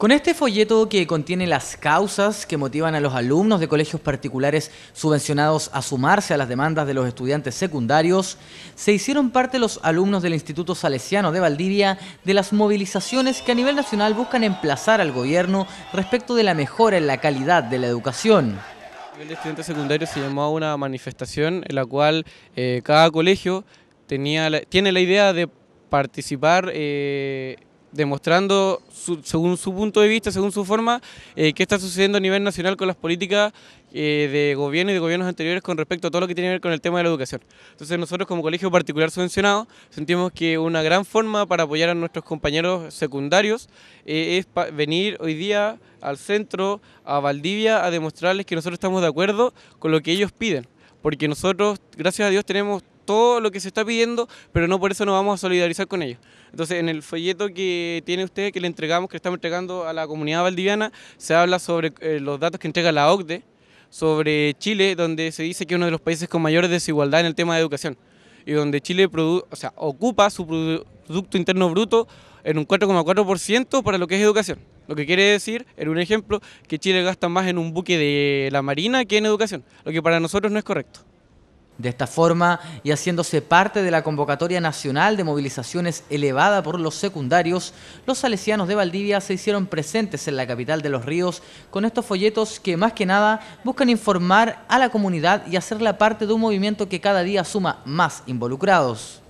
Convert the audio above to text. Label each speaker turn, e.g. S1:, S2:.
S1: Con este folleto que contiene las causas que motivan a los alumnos de colegios particulares subvencionados a sumarse a las demandas de los estudiantes secundarios, se hicieron parte los alumnos del Instituto Salesiano de Valdivia de las movilizaciones que a nivel nacional buscan emplazar al gobierno respecto de la mejora en la calidad de la educación
S2: nivel de estudiantes secundarios se llamó a una manifestación en la cual eh, cada colegio tenía tiene la idea de participar eh, demostrando, según su punto de vista, según su forma, eh, qué está sucediendo a nivel nacional con las políticas eh, de gobierno y de gobiernos anteriores con respecto a todo lo que tiene que ver con el tema de la educación. Entonces nosotros como colegio particular subvencionado sentimos que una gran forma para apoyar a nuestros compañeros secundarios eh, es venir hoy día al centro, a Valdivia, a demostrarles que nosotros estamos de acuerdo con lo que ellos piden porque nosotros, gracias a Dios, tenemos todo lo que se está pidiendo, pero no por eso nos vamos a solidarizar con ellos. Entonces, en el folleto que tiene usted, que le entregamos, que le estamos entregando a la comunidad valdiviana, se habla sobre eh, los datos que entrega la OCDE, sobre Chile, donde se dice que es uno de los países con mayor desigualdad en el tema de educación, y donde Chile sea, ocupa su Producto Interno Bruto en un 4,4% para lo que es educación. Lo que quiere decir, en un ejemplo, que Chile gasta más en un buque de la Marina que en educación,
S1: lo que para nosotros no es correcto. De esta forma, y haciéndose parte de la convocatoria nacional de movilizaciones elevada por los secundarios, los salesianos de Valdivia se hicieron presentes en la capital de los ríos con estos folletos que más que nada buscan informar a la comunidad y hacerla parte de un movimiento que cada día suma más involucrados.